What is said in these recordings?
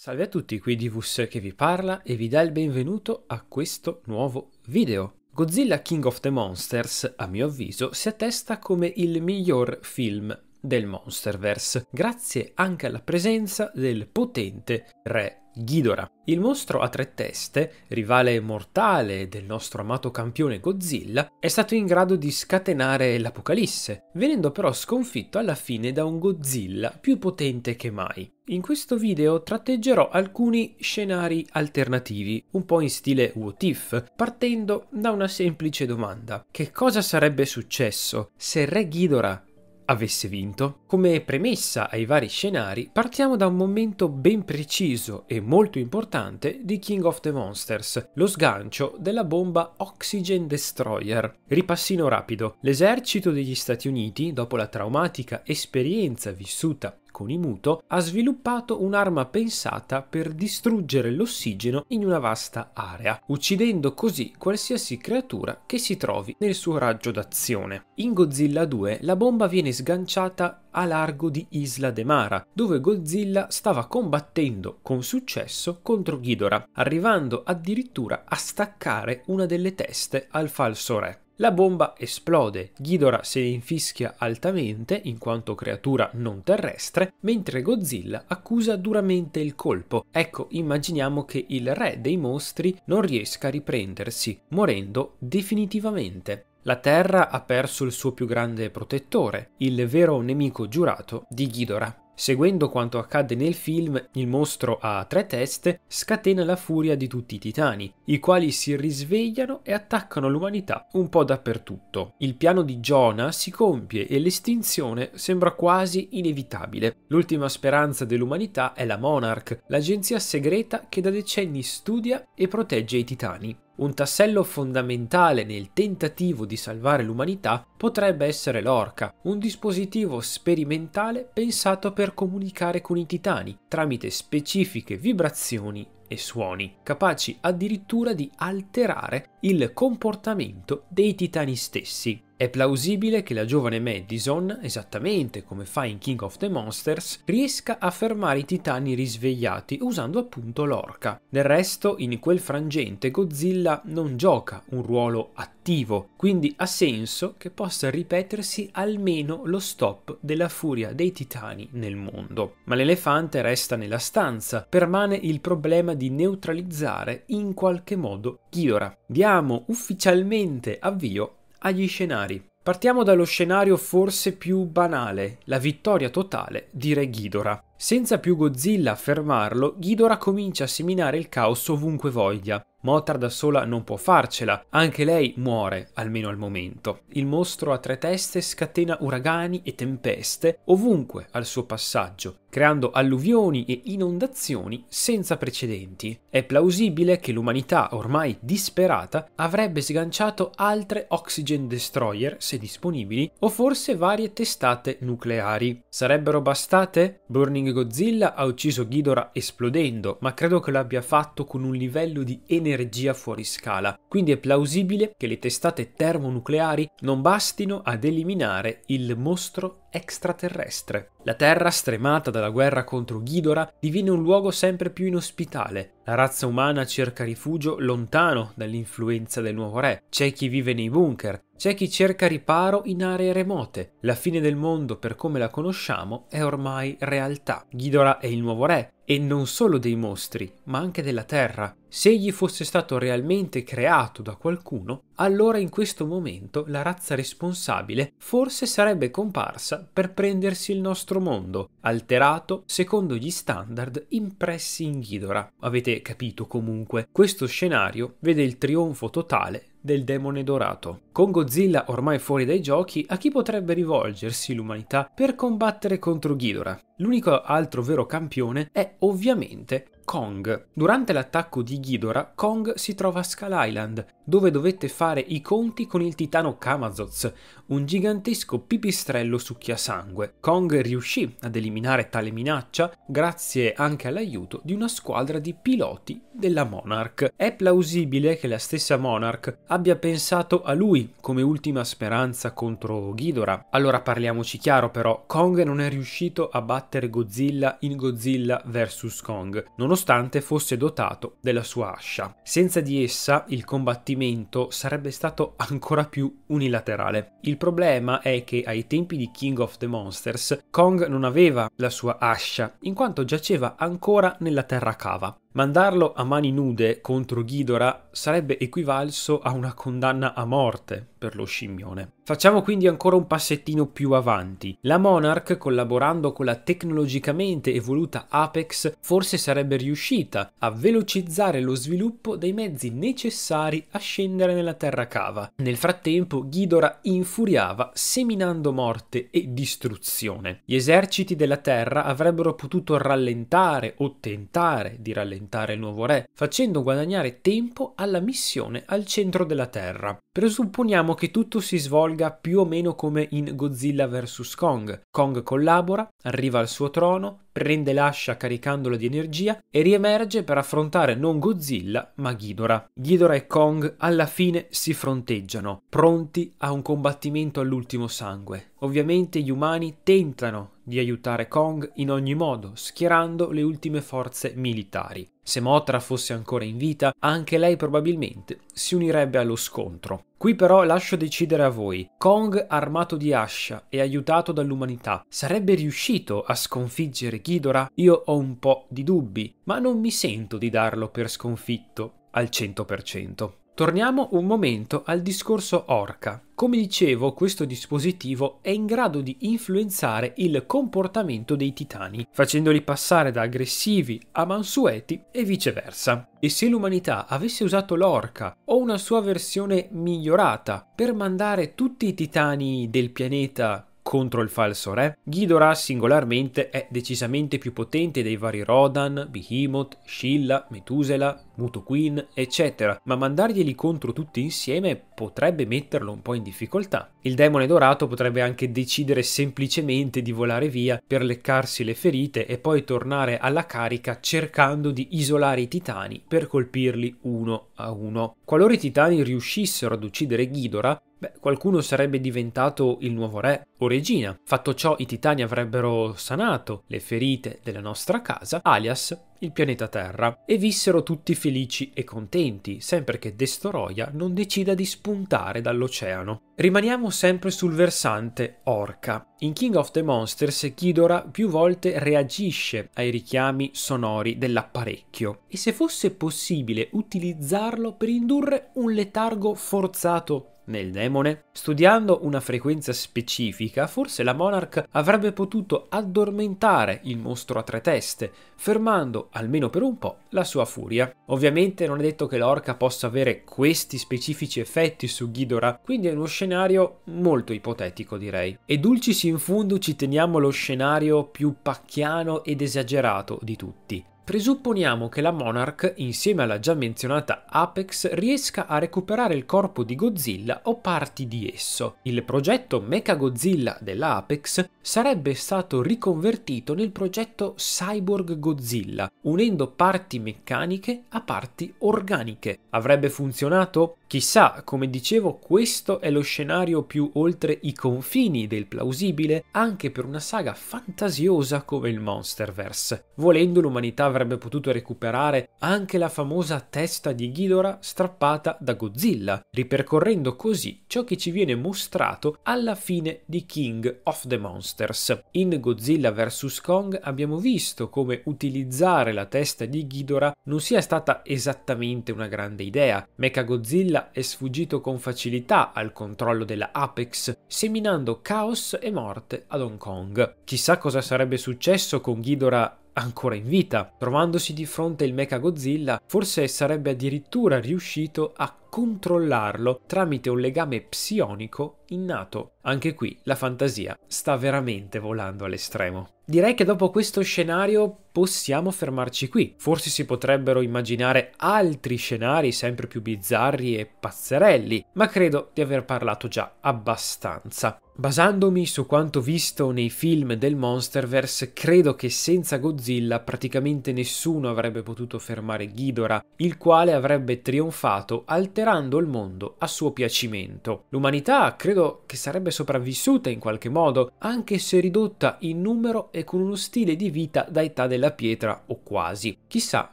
Salve a tutti, qui Divus che vi parla e vi dà il benvenuto a questo nuovo video. Godzilla King of the Monsters, a mio avviso, si attesta come il miglior film del Monsterverse, grazie anche alla presenza del potente re Ghidorah. Il mostro a tre teste, rivale mortale del nostro amato campione Godzilla, è stato in grado di scatenare l'Apocalisse, venendo però sconfitto alla fine da un Godzilla più potente che mai. In questo video tratteggerò alcuni scenari alternativi, un po' in stile what if, partendo da una semplice domanda. Che cosa sarebbe successo se Re Ghidorah avesse vinto. Come premessa ai vari scenari, partiamo da un momento ben preciso e molto importante di King of the Monsters, lo sgancio della bomba Oxygen Destroyer. Ripassino rapido. L'esercito degli Stati Uniti, dopo la traumatica esperienza vissuta Conimuto ha sviluppato un'arma pensata per distruggere l'ossigeno in una vasta area, uccidendo così qualsiasi creatura che si trovi nel suo raggio d'azione. In Godzilla 2 la bomba viene sganciata a largo di Isla de Mara, dove Godzilla stava combattendo con successo contro Ghidorah, arrivando addirittura a staccare una delle teste al falso re. La bomba esplode, Ghidorah se ne infischia altamente in quanto creatura non terrestre, mentre Godzilla accusa duramente il colpo. Ecco, immaginiamo che il re dei mostri non riesca a riprendersi, morendo definitivamente. La Terra ha perso il suo più grande protettore, il vero nemico giurato di Ghidorah. Seguendo quanto accade nel film, il mostro a tre teste scatena la furia di tutti i titani, i quali si risvegliano e attaccano l'umanità un po' dappertutto. Il piano di Jonah si compie e l'estinzione sembra quasi inevitabile. L'ultima speranza dell'umanità è la Monarch, l'agenzia segreta che da decenni studia e protegge i titani. Un tassello fondamentale nel tentativo di salvare l'umanità potrebbe essere l'Orca, un dispositivo sperimentale pensato per comunicare con i titani tramite specifiche vibrazioni e suoni, capaci addirittura di alterare il comportamento dei titani stessi. È plausibile che la giovane Madison, esattamente come fa in King of the Monsters, riesca a fermare i titani risvegliati usando appunto l'orca. Del resto, in quel frangente Godzilla non gioca un ruolo attivo attivo, quindi ha senso che possa ripetersi almeno lo stop della furia dei titani nel mondo. Ma l'elefante resta nella stanza, permane il problema di neutralizzare in qualche modo Ghidorah. Diamo ufficialmente avvio agli scenari. Partiamo dallo scenario forse più banale, la vittoria totale di Re Ghidorah. Senza più Godzilla fermarlo, Ghidorah comincia a seminare il caos ovunque voglia. Motar da sola non può farcela, anche lei muore, almeno al momento. Il mostro a tre teste scatena uragani e tempeste ovunque al suo passaggio creando alluvioni e inondazioni senza precedenti. È plausibile che l'umanità, ormai disperata, avrebbe sganciato altre oxygen destroyer, se disponibili, o forse varie testate nucleari. Sarebbero bastate? Burning Godzilla ha ucciso Ghidorah esplodendo, ma credo che l'abbia fatto con un livello di energia fuori scala, quindi è plausibile che le testate termonucleari non bastino ad eliminare il mostro extraterrestre. La terra, stremata dalla guerra contro Ghidorah, diviene un luogo sempre più inospitale, la razza umana cerca rifugio lontano dall'influenza del nuovo re. C'è chi vive nei bunker, c'è chi cerca riparo in aree remote. La fine del mondo, per come la conosciamo, è ormai realtà. Ghidorah è il nuovo re, e non solo dei mostri, ma anche della Terra. Se egli fosse stato realmente creato da qualcuno, allora in questo momento la razza responsabile forse sarebbe comparsa per prendersi il nostro mondo, alterato secondo gli standard impressi in Ghidorah. Avete capito comunque, questo scenario vede il trionfo totale del demone dorato. Con Godzilla ormai fuori dai giochi, a chi potrebbe rivolgersi l'umanità per combattere contro Ghidorah? L'unico altro vero campione è ovviamente Kong. Durante l'attacco di Ghidorah, Kong si trova a Skull Island, dove dovette fare i conti con il titano Kamazots, un gigantesco pipistrello succhiasangue. Kong riuscì ad eliminare tale minaccia grazie anche all'aiuto di una squadra di piloti della Monarch. È plausibile che la stessa Monarch abbia pensato a lui come ultima speranza contro Ghidorah. Allora parliamoci chiaro però, Kong non è riuscito a battere Godzilla in Godzilla vs. Kong, nonostante nonostante fosse dotato della sua ascia. Senza di essa il combattimento sarebbe stato ancora più unilaterale. Il problema è che ai tempi di King of the Monsters Kong non aveva la sua ascia, in quanto giaceva ancora nella terra cava. Mandarlo a mani nude contro Ghidorah sarebbe equivalso a una condanna a morte per lo scimmione. Facciamo quindi ancora un passettino più avanti. La Monarch, collaborando con la tecnologicamente evoluta Apex, forse sarebbe riuscita a velocizzare lo sviluppo dei mezzi necessari a scendere nella terra cava. Nel frattempo, Ghidorah infuriava, seminando morte e distruzione. Gli eserciti della Terra avrebbero potuto rallentare o tentare di rallentare diventare il nuovo re, facendo guadagnare tempo alla missione al centro della Terra. Presupponiamo che tutto si svolga più o meno come in Godzilla vs. Kong. Kong collabora, arriva al suo trono, prende l'ascia caricandola di energia e riemerge per affrontare non Godzilla ma Ghidorah. Ghidorah e Kong alla fine si fronteggiano, pronti a un combattimento all'ultimo sangue. Ovviamente gli umani tentano di aiutare Kong in ogni modo, schierando le ultime forze militari. Se Motra fosse ancora in vita, anche lei probabilmente si unirebbe allo scontro. Qui però lascio decidere a voi. Kong, armato di ascia e aiutato dall'umanità, sarebbe riuscito a sconfiggere Ghidorah? Io ho un po' di dubbi, ma non mi sento di darlo per sconfitto al 100%. Torniamo un momento al discorso orca. Come dicevo, questo dispositivo è in grado di influenzare il comportamento dei titani, facendoli passare da aggressivi a mansueti e viceversa. E se l'umanità avesse usato l'orca o una sua versione migliorata per mandare tutti i titani del pianeta contro il falso re, Ghidorah singolarmente è decisamente più potente dei vari Rodan, Behemoth, Scilla, Metusela, Queen, eccetera, ma mandarglieli contro tutti insieme potrebbe metterlo un po' in difficoltà. Il demone dorato potrebbe anche decidere semplicemente di volare via per leccarsi le ferite e poi tornare alla carica cercando di isolare i titani per colpirli uno a uno. Qualora i titani riuscissero ad uccidere Ghidorah, Beh, qualcuno sarebbe diventato il nuovo re o regina. Fatto ciò, i titani avrebbero sanato le ferite della nostra casa, alias il pianeta Terra, e vissero tutti felici e contenti, sempre che Destoroia non decida di spuntare dall'oceano. Rimaniamo sempre sul versante orca. In King of the Monsters Ghidorah più volte reagisce ai richiami sonori dell'apparecchio e se fosse possibile utilizzarlo per indurre un letargo forzato nel demone? Studiando una frequenza specifica, forse la Monarch avrebbe potuto addormentare il mostro a tre teste, fermando, almeno per un po', la sua furia. Ovviamente non è detto che l'orca possa avere questi specifici effetti su Ghidorah, quindi è uno scenario molto ipotetico direi. E dulcis in fundo ci teniamo lo scenario più pacchiano ed esagerato di tutti. Presupponiamo che la Monarch, insieme alla già menzionata Apex, riesca a recuperare il corpo di Godzilla o parti di esso. Il progetto Mecha Godzilla della Apex sarebbe stato riconvertito nel progetto Cyborg Godzilla, unendo parti meccaniche a parti organiche. Avrebbe funzionato? Chissà, come dicevo, questo è lo scenario più oltre i confini del plausibile anche per una saga fantasiosa come il Monsterverse. Volendo l'umanità veramente avrebbe potuto recuperare anche la famosa testa di Ghidorah strappata da Godzilla, ripercorrendo così ciò che ci viene mostrato alla fine di King of the Monsters. In Godzilla vs. Kong abbiamo visto come utilizzare la testa di Ghidorah non sia stata esattamente una grande idea. Mechagodzilla è sfuggito con facilità al controllo della Apex, seminando caos e morte ad Hong Kong. Chissà cosa sarebbe successo con Ghidorah ancora in vita. Trovandosi di fronte il Mecha Godzilla, forse sarebbe addirittura riuscito a controllarlo tramite un legame psionico innato. Anche qui la fantasia sta veramente volando all'estremo. Direi che dopo questo scenario possiamo fermarci qui. Forse si potrebbero immaginare altri scenari sempre più bizzarri e pazzerelli, ma credo di aver parlato già abbastanza. Basandomi su quanto visto nei film del Monsterverse, credo che senza Godzilla praticamente nessuno avrebbe potuto fermare Ghidorah, il quale avrebbe trionfato alterando alterando il mondo a suo piacimento. L'umanità credo che sarebbe sopravvissuta in qualche modo, anche se ridotta in numero e con uno stile di vita da età della pietra o quasi. Chissà,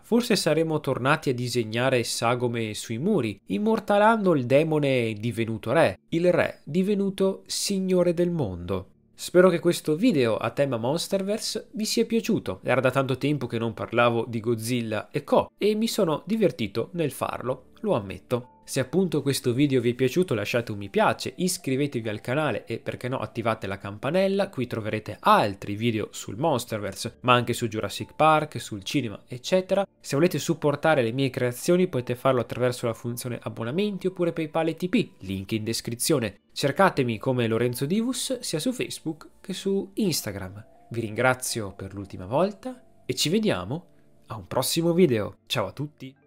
forse saremmo tornati a disegnare sagome sui muri, immortalando il demone divenuto re, il re divenuto signore del mondo. Spero che questo video a tema Monsterverse vi sia piaciuto. Era da tanto tempo che non parlavo di Godzilla e Co. e mi sono divertito nel farlo, lo ammetto. Se appunto questo video vi è piaciuto lasciate un mi piace, iscrivetevi al canale e perché no attivate la campanella, qui troverete altri video sul Monsterverse, ma anche su Jurassic Park, sul cinema, eccetera. Se volete supportare le mie creazioni potete farlo attraverso la funzione abbonamenti oppure PayPal e TP, link in descrizione. Cercatemi come Lorenzo Divus sia su Facebook che su Instagram. Vi ringrazio per l'ultima volta e ci vediamo a un prossimo video. Ciao a tutti!